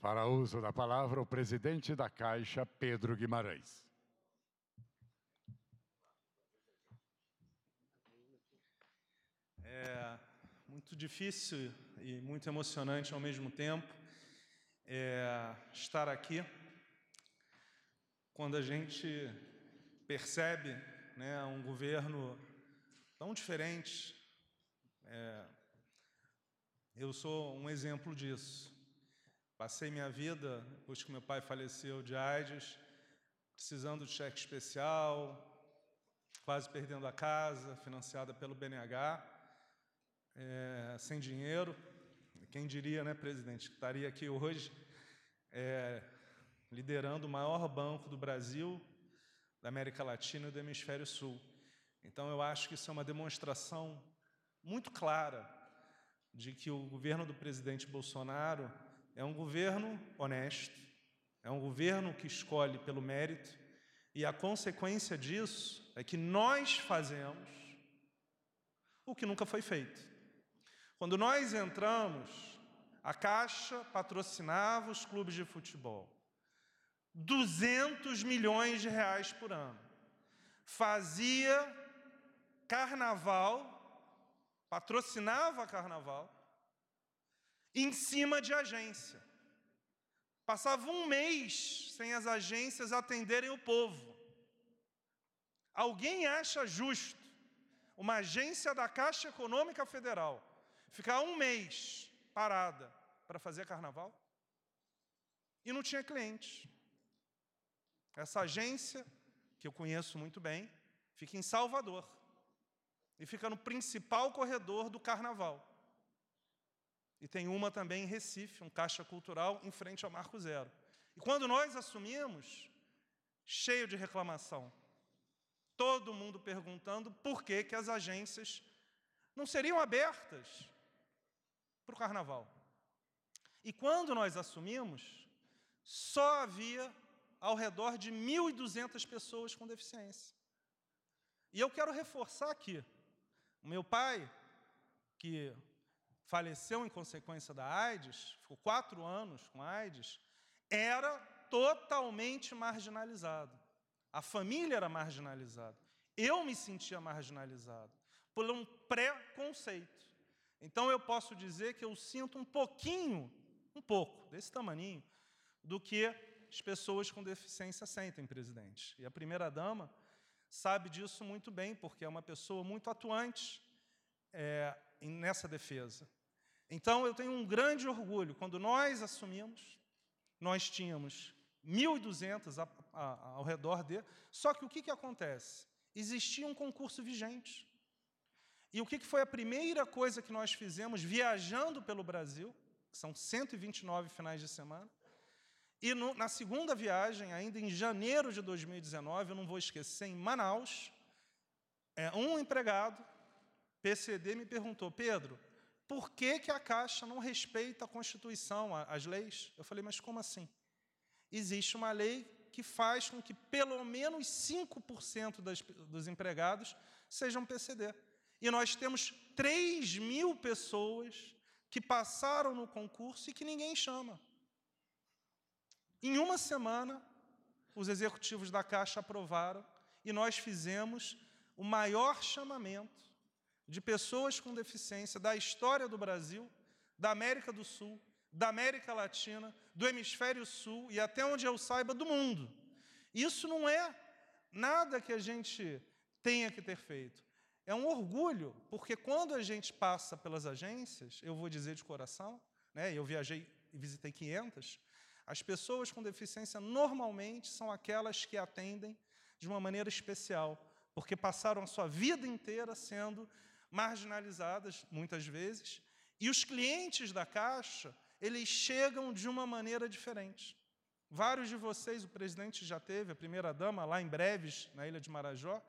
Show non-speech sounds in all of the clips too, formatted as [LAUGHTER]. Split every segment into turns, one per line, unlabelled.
Para uso da palavra, o presidente da Caixa, Pedro Guimarães. É muito difícil e muito emocionante ao mesmo tempo é, estar aqui quando a gente percebe né, um governo tão diferente. É, eu sou um exemplo disso. Passei minha vida, depois que meu pai faleceu de AIDS, precisando de cheque especial, quase perdendo a casa, financiada pelo BNH, é, sem dinheiro. Quem diria, né, presidente, que estaria aqui hoje é, liderando o maior banco do Brasil, da América Latina e do Hemisfério Sul. Então, eu acho que isso é uma demonstração muito clara de que o governo do presidente Bolsonaro é um governo honesto, é um governo que escolhe pelo mérito, e a consequência disso é que nós fazemos o que nunca foi feito. Quando nós entramos, a Caixa patrocinava os clubes de futebol. 200 milhões de reais por ano. Fazia carnaval, patrocinava carnaval, em cima de agência. Passava um mês sem as agências atenderem o povo. Alguém acha justo uma agência da Caixa Econômica Federal ficar um mês parada para fazer carnaval? E não tinha clientes? Essa agência, que eu conheço muito bem, fica em Salvador e fica no principal corredor do carnaval. E tem uma também em Recife, um caixa cultural em frente ao Marco Zero. E quando nós assumimos, cheio de reclamação. Todo mundo perguntando por que, que as agências não seriam abertas para o carnaval. E quando nós assumimos, só havia ao redor de 1.200 pessoas com deficiência. E eu quero reforçar aqui: o meu pai, que faleceu em consequência da AIDS, ficou quatro anos com AIDS, era totalmente marginalizado. A família era marginalizada. Eu me sentia marginalizado por um preconceito. Então eu posso dizer que eu sinto um pouquinho, um pouco, desse tamaninho, do que as pessoas com deficiência sentem, presidente. E a primeira-dama sabe disso muito bem, porque é uma pessoa muito atuante é, nessa defesa. Então eu tenho um grande orgulho. Quando nós assumimos, nós tínhamos 1.200 ao redor de. Só que o que, que acontece? Existia um concurso vigente. E o que, que foi a primeira coisa que nós fizemos viajando pelo Brasil? são 129 finais de semana. E no, na segunda viagem, ainda em janeiro de 2019, eu não vou esquecer, em Manaus, é, um empregado, PCD, me perguntou: Pedro, por que, que a Caixa não respeita a Constituição, as leis? Eu falei, mas como assim? Existe uma lei que faz com que pelo menos 5% das, dos empregados sejam PCD. E nós temos 3 mil pessoas que passaram no concurso e que ninguém chama. Em uma semana, os executivos da Caixa aprovaram e nós fizemos o maior chamamento de pessoas com deficiência da história do Brasil, da América do Sul, da América Latina, do Hemisfério Sul e até onde eu saiba do mundo. Isso não é nada que a gente tenha que ter feito. É um orgulho, porque quando a gente passa pelas agências, eu vou dizer de coração, né, eu viajei e visitei 500, as pessoas com deficiência normalmente são aquelas que atendem de uma maneira especial, porque passaram a sua vida inteira sendo marginalizadas muitas vezes, e os clientes da Caixa, eles chegam de uma maneira diferente. Vários de vocês, o presidente já teve, a primeira-dama, lá em Breves, na Ilha de Marajó,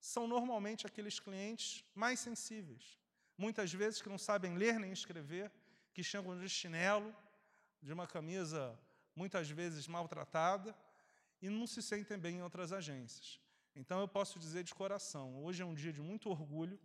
são normalmente aqueles clientes mais sensíveis. Muitas vezes que não sabem ler nem escrever, que chegam de chinelo, de uma camisa muitas vezes maltratada, e não se sentem bem em outras agências. Então, eu posso dizer de coração, hoje é um dia de muito orgulho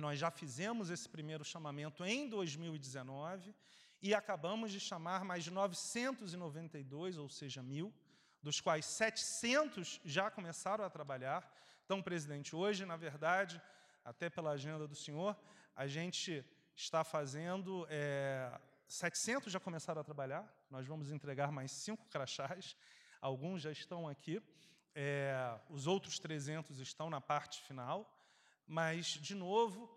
nós já fizemos esse primeiro chamamento em 2019 e acabamos de chamar mais de 992, ou seja, mil, dos quais 700 já começaram a trabalhar. Então, presidente, hoje, na verdade, até pela agenda do senhor, a gente está fazendo. É, 700 já começaram a trabalhar, nós vamos entregar mais cinco crachás, alguns já estão aqui, é, os outros 300 estão na parte final. Mas, de novo,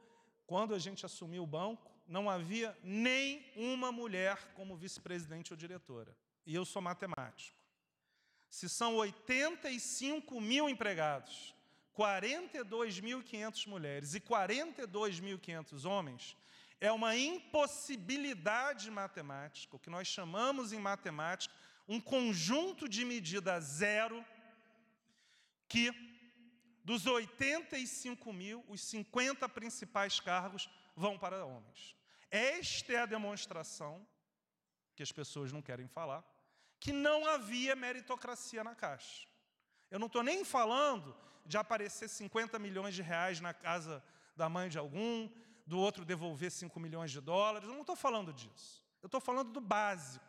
quando a gente assumiu o banco, não havia nem uma mulher como vice-presidente ou diretora. E eu sou matemático. Se são 85 mil empregados, 42.500 mulheres e 42.500 homens, é uma impossibilidade matemática, o que nós chamamos em matemática um conjunto de medida zero que dos 85 mil, os 50 principais cargos vão para homens. Esta é a demonstração que as pessoas não querem falar, que não havia meritocracia na Caixa. Eu não estou nem falando de aparecer 50 milhões de reais na casa da mãe de algum, do outro devolver 5 milhões de dólares. Eu não estou falando disso. Eu estou falando do básico.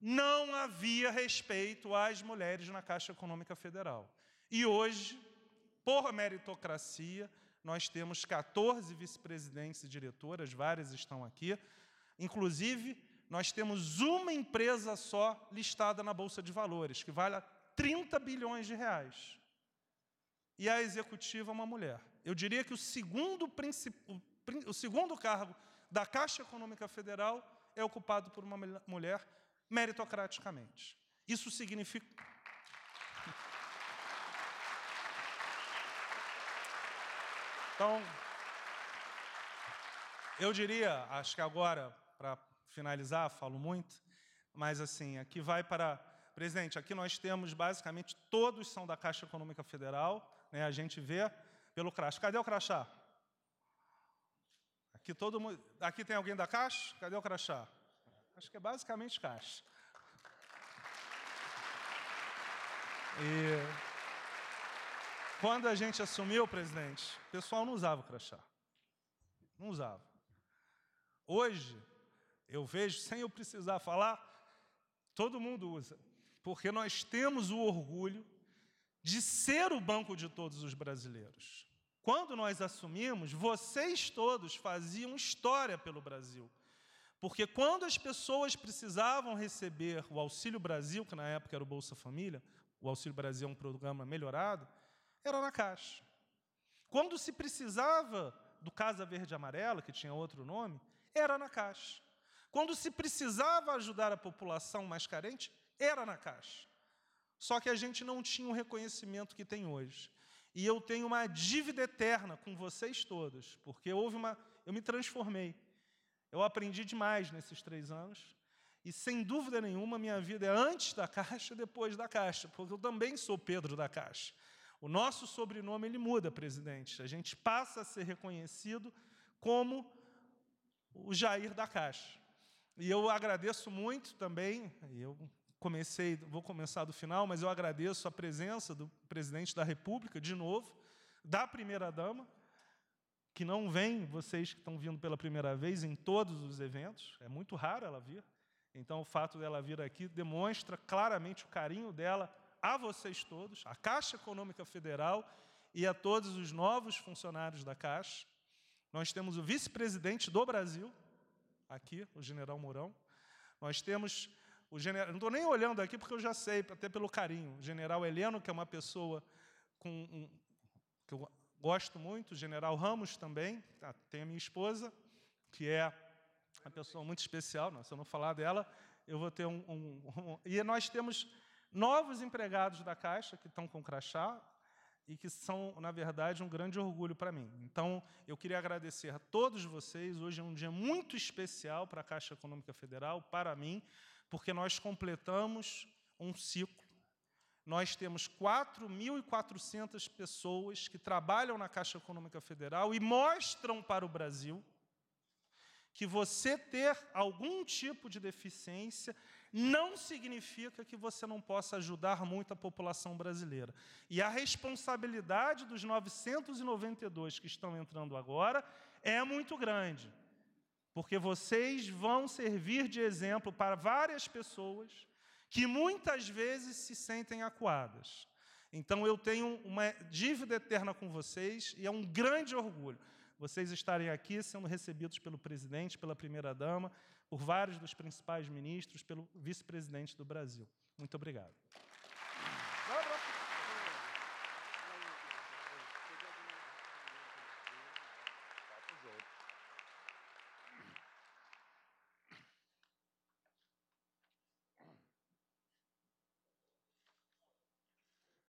Não havia respeito às mulheres na Caixa Econômica Federal. E hoje por meritocracia, nós temos 14 vice-presidentes e diretoras, várias estão aqui. Inclusive, nós temos uma empresa só listada na Bolsa de Valores, que vale 30 bilhões de reais. E a executiva é uma mulher. Eu diria que o segundo, o segundo cargo da Caixa Econômica Federal é ocupado por uma mulher meritocraticamente. Isso significa Então, eu diria, acho que agora, para finalizar, falo muito, mas assim, aqui vai para. Presidente, aqui nós temos basicamente todos são da Caixa Econômica Federal, né, a gente vê pelo crachá. Cadê o crachá? Aqui todo mundo. Aqui tem alguém da Caixa? Cadê o crachá? Acho que é basicamente Caixa. E. Quando a gente assumiu, presidente, o pessoal não usava o crachá. Não usava. Hoje, eu vejo, sem eu precisar falar, todo mundo usa. Porque nós temos o orgulho de ser o banco de todos os brasileiros. Quando nós assumimos, vocês todos faziam história pelo Brasil. Porque quando as pessoas precisavam receber o Auxílio Brasil, que na época era o Bolsa Família, o Auxílio Brasil é um programa melhorado, era na caixa. Quando se precisava do Casa Verde Amarela, que tinha outro nome, era na caixa. Quando se precisava ajudar a população mais carente, era na caixa. Só que a gente não tinha o reconhecimento que tem hoje. E eu tenho uma dívida eterna com vocês todos, porque houve uma. Eu me transformei. Eu aprendi demais nesses três anos. E sem dúvida nenhuma, minha vida é antes da [LAUGHS] caixa e depois da caixa, porque eu também sou Pedro da caixa. O nosso sobrenome ele muda, presidente. A gente passa a ser reconhecido como o Jair da Caixa. E eu agradeço muito também, eu comecei, vou começar do final, mas eu agradeço a presença do presidente da República, de novo, da primeira-dama, que não vem, vocês que estão vindo pela primeira vez, em todos os eventos, é muito raro ela vir. Então, o fato dela vir aqui demonstra claramente o carinho dela a vocês todos, a Caixa Econômica Federal e a todos os novos funcionários da Caixa. Nós temos o vice-presidente do Brasil, aqui, o general Mourão. Nós temos o general. Não estou nem olhando aqui porque eu já sei, até pelo carinho. O general Heleno, que é uma pessoa com um, que eu gosto muito, o general Ramos também, tá, tem a minha esposa, que é uma pessoa muito especial. Né, se eu não falar dela, eu vou ter um, um, um... E nós temos novos empregados da Caixa que estão com crachá e que são, na verdade, um grande orgulho para mim. Então, eu queria agradecer a todos vocês. Hoje é um dia muito especial para a Caixa Econômica Federal, para mim, porque nós completamos um ciclo. Nós temos 4.400 pessoas que trabalham na Caixa Econômica Federal e mostram para o Brasil que você ter algum tipo de deficiência não significa que você não possa ajudar muito a população brasileira. E a responsabilidade dos 992 que estão entrando agora é muito grande, porque vocês vão servir de exemplo para várias pessoas que muitas vezes se sentem acuadas. Então eu tenho uma dívida eterna com vocês e é um grande orgulho vocês estarem aqui sendo recebidos pelo presidente, pela primeira dama por vários dos principais ministros, pelo vice-presidente do Brasil. Muito obrigado.